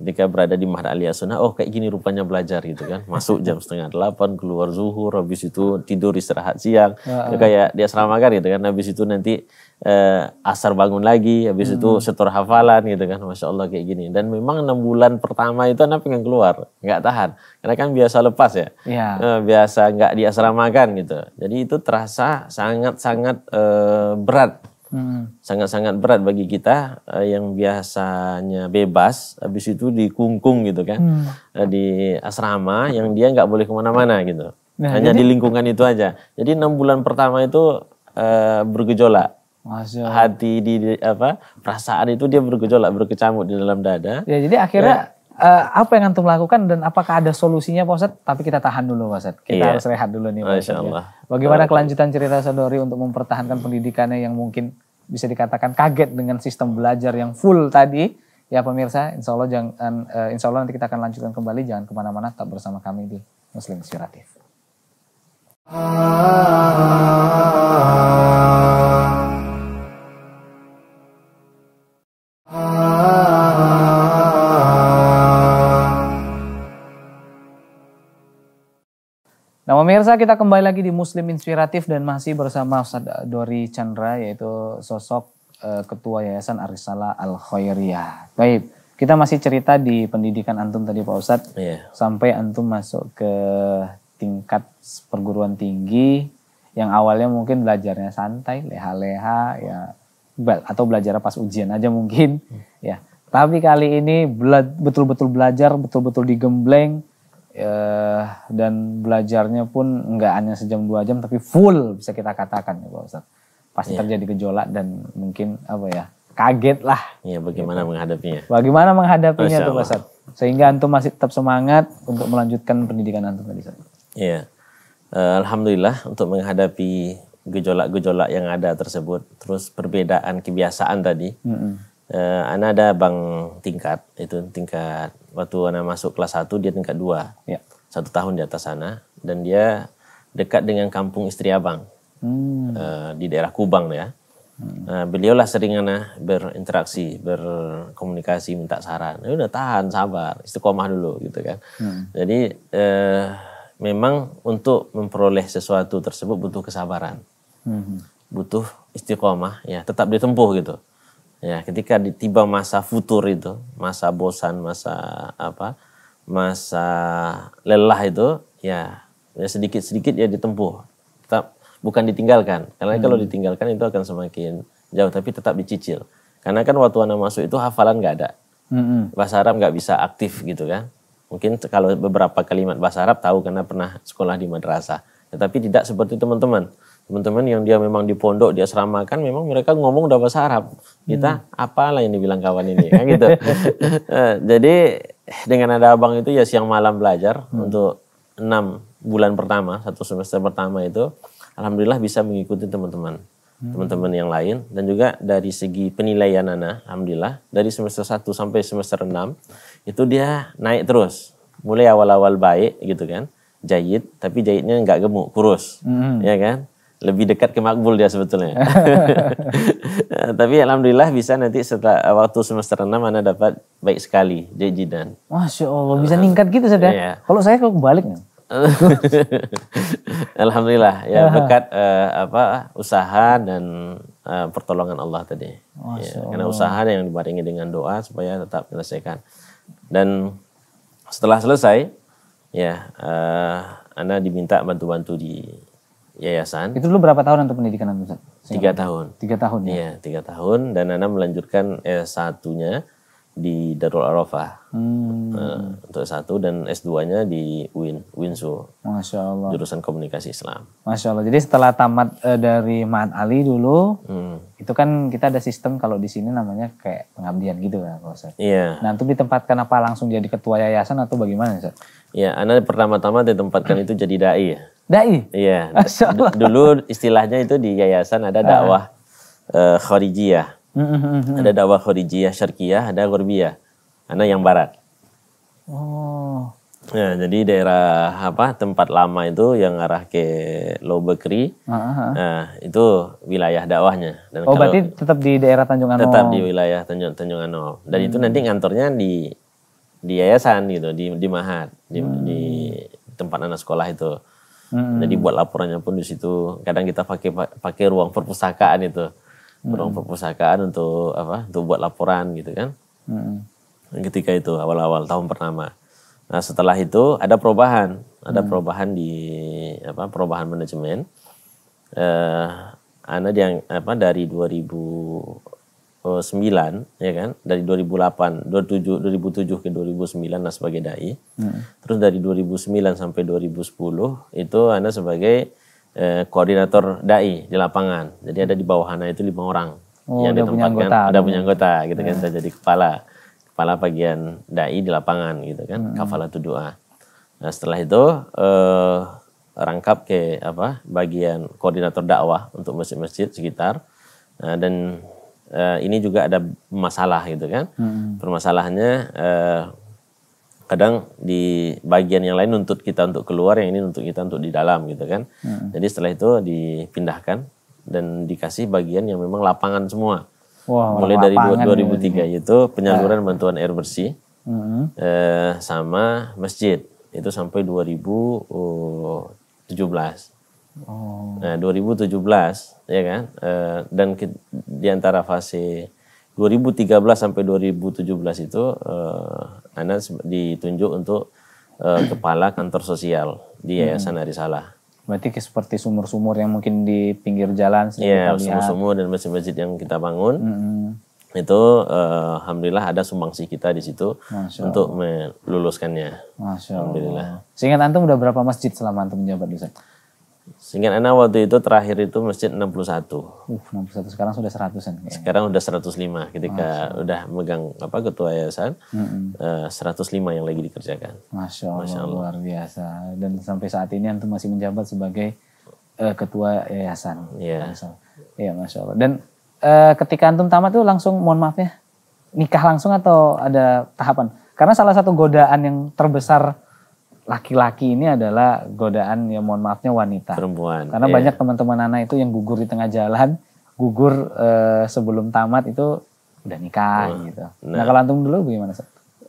Ketika berada di Mahat Ali Asuna, oh kayak gini rupanya belajar gitu kan. Masuk jam setengah delapan, keluar zuhur, habis itu tidur istirahat siang. Uh, Kayak di asrama kan gitu kan. Habis itu nanti eh, asar bangun lagi, habis hmm. itu setor hafalan gitu kan. Masya Allah kayak gini. Dan memang enam bulan pertama itu Ana pengen keluar, nggak tahan. Karena kan biasa lepas ya. ya. biasa nggak diasramakan gitu. Jadi itu terasa sangat-sangat eh, berat sangat Sangat-sangat berat bagi kita uh, yang biasanya bebas, habis itu dikungkung gitu kan, hmm. uh, di asrama yang dia nggak boleh kemana-mana gitu. Nah, Hanya jadi, di lingkungan itu aja. Jadi enam bulan pertama itu uh, bergejolak. Hati di, di apa perasaan itu dia bergejolak berkecamuk di dalam dada. Ya jadi akhirnya uh, apa yang antum lakukan dan apakah ada solusinya Pak Ustadz? Tapi kita tahan dulu Pak Ustadz. Kita iya. harus rehat dulu nih Pak Ustadz. Ya. Bagaimana kelanjutan cerita Sadori untuk mempertahankan pendidikannya yang mungkin bisa dikatakan kaget dengan sistem belajar yang full tadi. Ya pemirsa, insya Allah, jangan, uh, eh, insya Allah nanti kita akan lanjutkan kembali. Jangan kemana-mana, tetap bersama kami di Muslim Inspiratif. Ah, ah, ah, ah. Pemirsa kita kembali lagi di Muslim Inspiratif dan masih bersama Ustaz Dori Chandra yaitu sosok uh, Ketua Yayasan Arisala Al Khairiyah. Baik, kita masih cerita di pendidikan antum tadi Pak Ustadz yeah. sampai antum masuk ke tingkat perguruan tinggi yang awalnya mungkin belajarnya santai, leha-leha ya atau belajar pas ujian aja mungkin hmm. ya. Tapi kali ini betul-betul belajar, betul-betul digembleng, uh, dan belajarnya pun nggak hanya sejam dua jam tapi full bisa kita katakan ya Pak Ustadz. Pasti yeah. terjadi gejolak dan mungkin apa ya kaget lah. Iya, bagaimana gitu. menghadapinya? Bagaimana menghadapinya tuh Pak Ustaz. Sehingga antum masih tetap semangat untuk melanjutkan pendidikan antum tadi Ustaz. Iya. Uh, Alhamdulillah untuk menghadapi gejolak-gejolak yang ada tersebut, terus perbedaan kebiasaan tadi. Mm -hmm eh, Ana ada bang tingkat itu tingkat waktu Ana masuk kelas 1 dia tingkat 2 ya. satu tahun di atas sana dan dia dekat dengan kampung istri abang hmm. eh, di daerah Kubang ya hmm. nah, eh, beliau lah sering Ana berinteraksi berkomunikasi minta saran ya udah tahan sabar istiqomah dulu gitu kan hmm. jadi eh, memang untuk memperoleh sesuatu tersebut butuh kesabaran hmm. butuh istiqomah ya tetap ditempuh gitu Ya, ketika tiba masa futur itu, masa bosan, masa apa? masa lelah itu ya, ya sedikit-sedikit ya ditempuh. Tetap bukan ditinggalkan. Karena hmm. kalau ditinggalkan itu akan semakin jauh tapi tetap dicicil. Karena kan waktu anak masuk itu hafalan nggak ada. Hmm. Bahasa Arab nggak bisa aktif gitu kan. Mungkin kalau beberapa kalimat bahasa Arab tahu karena pernah sekolah di madrasah. Tetapi tidak seperti teman-teman teman-teman yang dia memang di pondok di asrama kan memang mereka ngomong udah bahasa Arab kita hmm. apalah yang dibilang kawan ini kan gitu (laughs) eh, jadi dengan ada abang itu ya siang malam belajar hmm. untuk enam bulan pertama satu semester pertama itu alhamdulillah bisa mengikuti teman-teman teman hmm. teman-teman yang lain dan juga dari segi penilaian Nana alhamdulillah dari semester satu sampai semester enam itu dia naik terus mulai awal-awal baik gitu kan jahit tapi jahitnya nggak gemuk kurus hmm. ya kan lebih dekat ke makbul dia sebetulnya. (laughs) Tapi alhamdulillah bisa nanti setelah eh, waktu semester 6 Anda dapat baik sekali dan. Masya Allah bisa ningkat gitu saja, ya? Iya. Kalau saya kalau balik (laughs) alhamdulillah ya berkat uh, apa usaha dan uh, pertolongan Allah tadi. ya, karena usaha yang dibarengi dengan doa supaya tetap menyelesaikan. Dan setelah selesai ya uh, Anda diminta bantu-bantu di yayasan. Itu dulu berapa tahun untuk pendidikan Antum? Tiga tahun. Tiga tahun ya? Iya, tiga tahun dan Anda melanjutkan eh, S1-nya di Darul Arafah hmm. uh, untuk satu dan S2-nya di Win Winsu Masya Allah. Jurusan Komunikasi Islam. Masya Allah. Jadi setelah tamat uh, dari Mahat Ali dulu, hmm. itu kan kita ada sistem kalau di sini namanya kayak pengabdian gitu kan, Pak Ustaz. Iya. Nah, itu ditempatkan apa langsung jadi ketua yayasan atau bagaimana, Ustaz? Iya, Anda pertama-tama ditempatkan itu jadi dai ya. Dai? Iya. Masya Allah. Dulu istilahnya itu di yayasan ada dakwah uh, ah. eh, Khorijiyah. Mm-hmm. ada dakwah khorijiyah syarkiyah, ada gurbiyah. karena yang barat oh Ya, jadi daerah apa tempat lama itu yang arah ke Lobekri, uh -huh. nah itu wilayah dakwahnya. Dan oh, kalau, berarti tetap di daerah Tanjung Anom. Tetap di wilayah Tanjung Tanjung Anom. Dan hmm. itu nanti ngantornya di di yayasan gitu, di di Mahat, di, hmm. di tempat anak sekolah itu. Hmm. Jadi buat laporannya pun di situ. Kadang kita pakai pakai ruang perpustakaan itu orang hmm. perpustakaan untuk apa untuk buat laporan gitu kan hmm. ketika itu awal-awal tahun pertama nah setelah itu ada perubahan ada hmm. perubahan di apa perubahan manajemen eh, Ana yang apa dari 2009 ya kan dari 2008 27 2007 ke 2009 nah sebagai dai hmm. terus dari 2009 sampai 2010 itu Ana sebagai Eh, koordinator dai di lapangan. Jadi ada di bawah Hana itu lima orang oh, yang ditempatkan. Punya ada punya anggota, gitu kan. Eh. Saya jadi kepala, kepala bagian dai di lapangan, gitu kan. Hmm. tu doa. Nah setelah itu eh, rangkap ke apa bagian koordinator dakwah untuk masjid-masjid sekitar. Nah, dan eh, ini juga ada masalah gitu kan. Hmm. Permasalahannya eh, kadang di bagian yang lain nuntut kita untuk keluar yang ini nuntut kita untuk di dalam gitu kan hmm. jadi setelah itu dipindahkan dan dikasih bagian yang memang lapangan semua wow, mulai dari 2003 ya. itu penyaluran ya. bantuan air bersih hmm. eh, sama masjid itu sampai 2017 oh. nah 2017 ya kan eh, dan di antara fase 2013 sampai 2017 itu eh, Ana ditunjuk untuk eh, kepala kantor sosial di Yayasan hmm. Arisalah. Berarti seperti sumur-sumur yang mungkin di pinggir jalan Iya, sumur-sumur dan masjid-masjid yang kita bangun. Hmm. Itu eh, alhamdulillah ada sumbangsi kita di situ untuk meluluskannya. Masya Allah. Alhamdulillah. Seingat antum udah berapa masjid selama antum menjabat Ustaz? Sehingga Ana waktu itu terakhir itu masjid 61. Uh, 61 sekarang sudah 100 kan. Ya? Sekarang sudah 105 ketika sudah udah megang apa ketua yayasan mm -hmm. uh, 105 yang lagi dikerjakan. Masya Allah, Masya Allah luar biasa. Dan sampai saat ini antum masih menjabat sebagai uh, ketua yayasan. Iya. Yeah. Iya, Masya Allah. Dan uh, ketika antum tamat tuh langsung mohon maaf ya nikah langsung atau ada tahapan? Karena salah satu godaan yang terbesar laki-laki ini adalah godaan ya mohon maafnya wanita. Perempuan. Karena yeah. banyak teman-teman anak itu yang gugur di tengah jalan, gugur eh, sebelum tamat itu udah nikah oh, gitu. Nah, nah kalau antum dulu bagaimana?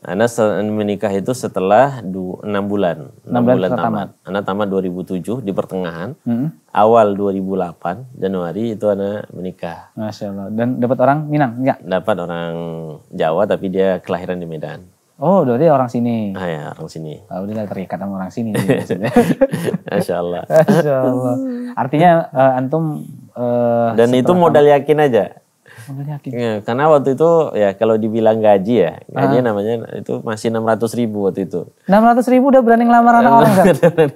Ana menikah itu setelah 6 bulan. 6, 6 bulan, bulan tamat. tamat. Ana tamat 2007 di pertengahan. Hmm. Awal 2008 Januari itu Ana menikah. Masya Allah. Dan dapat orang Minang? Enggak? Dapat orang Jawa tapi dia kelahiran di Medan. Oh, berarti orang sini. Ah, ya, orang sini. Oh, udah terikat sama orang sini. (laughs) Masya Allah. (laughs) Masya Allah. Artinya uh, antum. Uh, Dan itu modal yakin aja. Modal yakin. Ya, karena waktu itu ya kalau dibilang gaji ya, gaji ah. namanya itu masih enam ratus ribu waktu itu. Enam ratus ribu udah berani ngelamar anak orang kan? (laughs)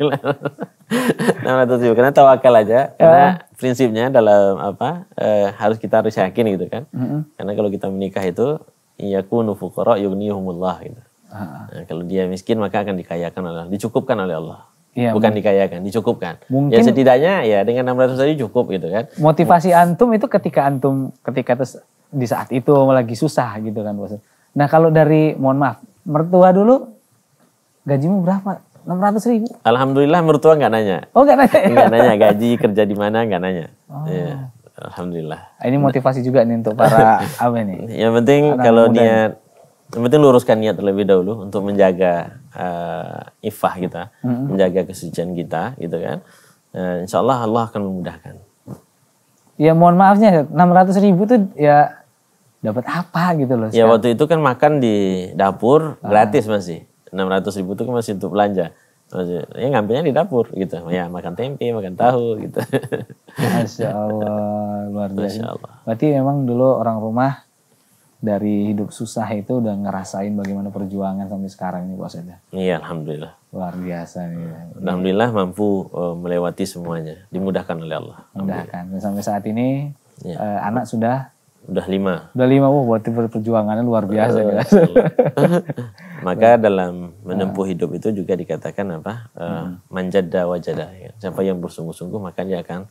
Enam ratus ribu karena tawakal aja. Karena uh. prinsipnya dalam apa uh, harus kita harus yakin gitu kan. Uh -huh. Karena kalau kita menikah itu yakunu fuqara yughnihumullah gitu. Nah, kalau dia miskin maka akan dikayakan oleh Allah, dicukupkan oleh Allah. Ya, bukan dikayakan, dicukupkan. Ya, mungkin, ya setidaknya ya dengan 600 tadi cukup gitu kan. Motivasi antum itu ketika antum ketika terus di saat itu lagi susah gitu kan Nah kalau dari mohon maaf mertua dulu gajimu berapa? 600 ribu. Alhamdulillah mertua nggak nanya. Oh nggak nanya. Ya? Nggak nanya gaji kerja di mana nggak nanya. Oh. Ya. Alhamdulillah. Ini motivasi juga nih untuk para (laughs) apa nih? Yang penting kalau niat, yang penting luruskan niat terlebih dahulu untuk menjaga uh, ifah kita, hmm menjaga kesucian kita, gitu kan. Uh, eh, insya Allah Allah akan memudahkan. Ya mohon maafnya, ratus ribu tuh ya dapat apa gitu loh. Sekarang. Ya waktu itu kan makan di dapur ah. gratis masih. enam ratus ribu tuh kan masih untuk belanja ya ngambilnya di dapur gitu ya makan tempe makan tahu gitu (laughs) masya allah luar biasa masya allah. berarti memang dulu orang rumah dari hidup susah itu udah ngerasain bagaimana perjuangan sampai sekarang ini Pak Iya, alhamdulillah. Luar biasa nih. Ya. Alhamdulillah mampu uh, melewati semuanya, dimudahkan oleh Allah. Mudahkan. sampai saat ini ya. uh, anak sudah udah lima. Udah lima, wah oh, berarti perjuangannya luar biasa. Uh, ya. (laughs) Maka ya. dalam menempuh nah. hidup itu juga dikatakan apa? Uh, hmm. Manjada wajada. Ya. Siapa yang bersungguh-sungguh maka dia akan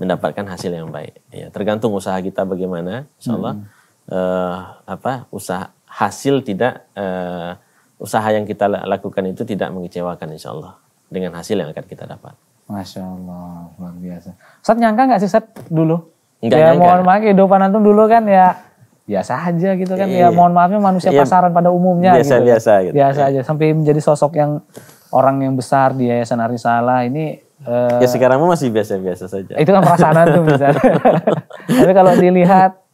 mendapatkan hasil yang baik. Ya, tergantung usaha kita bagaimana, insya Allah hmm. uh, apa usaha hasil tidak uh, usaha yang kita lakukan itu tidak mengecewakan, insya Allah dengan hasil yang akan kita dapat. Masya Allah, luar biasa. Saat nyangka nggak sih saat dulu? Enggak ya, nyangka. mohon maaf kehidupan antum dulu kan ya biasa aja gitu kan ya, iya. ya mohon maafnya manusia iya. pasaran pada umumnya biasa gitu. biasa gitu. biasa iya. aja sampai menjadi sosok yang orang yang besar di Yayasan Arisala ini uh, ya sekarang masih biasa-biasa saja itu kan perasaan antum bisa (laughs) tapi kalau dilihat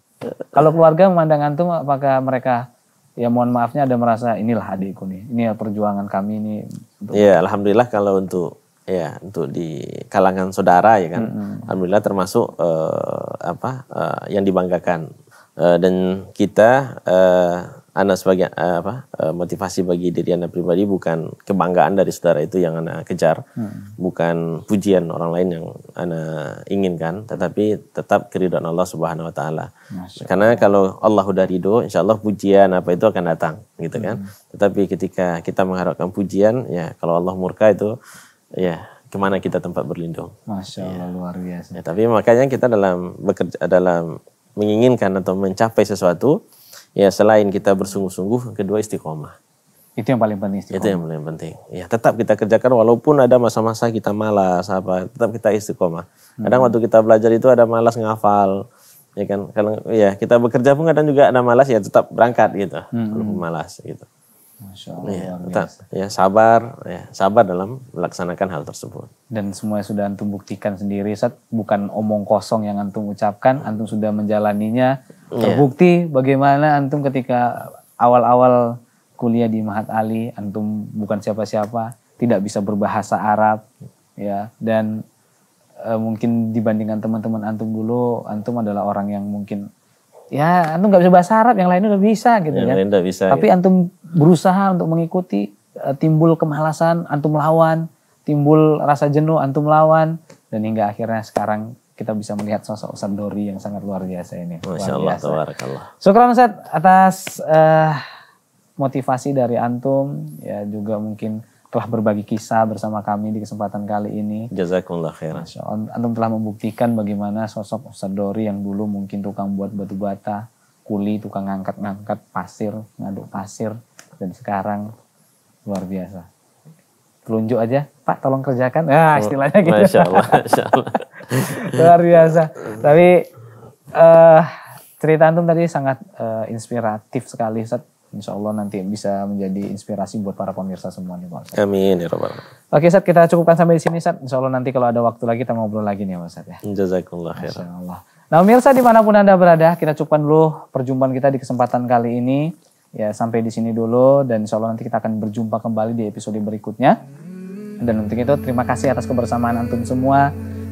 kalau keluarga memandang antum apakah mereka ya mohon maafnya ada merasa inilah adikku nih ini perjuangan kami ini ya alhamdulillah kalau untuk ya untuk di kalangan saudara ya kan mm -hmm. alhamdulillah termasuk uh, apa uh, yang dibanggakan Eh, dan kita uh, eh, anak sebagai uh, apa uh, motivasi bagi diri anda pribadi bukan kebanggaan dari saudara itu yang anda kejar hmm. bukan pujian orang lain yang anda inginkan tetapi tetap keridhaan Allah subhanahu wa taala karena kalau Allah sudah ridho insya Allah pujian apa itu akan datang gitu kan hmm. tetapi ketika kita mengharapkan pujian ya kalau Allah murka itu ya kemana kita tempat berlindung Masya Allah ya. luar biasa ya, tapi makanya kita dalam bekerja dalam menginginkan atau mencapai sesuatu, ya selain kita bersungguh-sungguh, kedua istiqomah. Itu yang paling penting istiqomah. Itu yang paling penting. Ya, tetap kita kerjakan walaupun ada masa-masa kita malas apa, tetap kita istiqomah. Kadang hmm. waktu kita belajar itu ada malas ngafal, ya kan. Kalau ya kita bekerja pun kadang juga ada malas ya tetap berangkat gitu. Hmm. Walaupun hmm. malas gitu. Masya Allah, ya, ya sabar, ya sabar dalam melaksanakan hal tersebut. Dan semua sudah antum buktikan sendiri, Sat, bukan omong kosong yang antum ucapkan, antum sudah menjalaninya. Iya. Terbukti ya. bagaimana antum ketika awal-awal kuliah di Mahat Ali, antum bukan siapa-siapa, tidak bisa berbahasa Arab, ya dan e, mungkin dibandingkan teman-teman antum dulu, antum adalah orang yang mungkin ya antum nggak bisa bahasa Arab, yang lainnya udah bisa gitu yang kan. Lain bisa. Tapi ya. antum berusaha untuk mengikuti, e, timbul kemalasan, antum lawan, timbul rasa jenuh, antum lawan, dan hingga akhirnya sekarang kita bisa melihat sosok Ustaz Dori yang sangat luar biasa ini. Masya Allah, tabarakallah. Syukran Ustaz atas uh, motivasi dari antum, ya juga mungkin telah berbagi kisah bersama kami di kesempatan kali ini. Jazakumullah khairan. Masya Allah, Antum telah membuktikan bagaimana sosok Ustaz Dori yang dulu mungkin tukang buat batu bata, kuli, tukang ngangkat-ngangkat pasir, ngaduk pasir, dan sekarang luar biasa. Telunjuk aja, Pak tolong kerjakan. Ah, oh, istilahnya gitu. Masya Allah. Masya Allah. (laughs) luar biasa. Tapi uh, cerita Antum tadi sangat uh, inspiratif sekali Ustaz Insya Allah nanti bisa menjadi inspirasi buat para pemirsa semua nih Pak Amin ya Rabbal. Oke Ustaz kita cukupkan sampai di sini Ustaz. Insya Allah nanti kalau ada waktu lagi kita ngobrol lagi nih Pak Ustaz ya. Jazakallah khairan. Insya Allah. Nah pemirsa dimanapun Anda berada kita cukupkan dulu perjumpaan kita di kesempatan kali ini. Ya sampai di sini dulu dan insya Allah nanti kita akan berjumpa kembali di episode berikutnya. Dan untuk itu terima kasih atas kebersamaan Antum semua.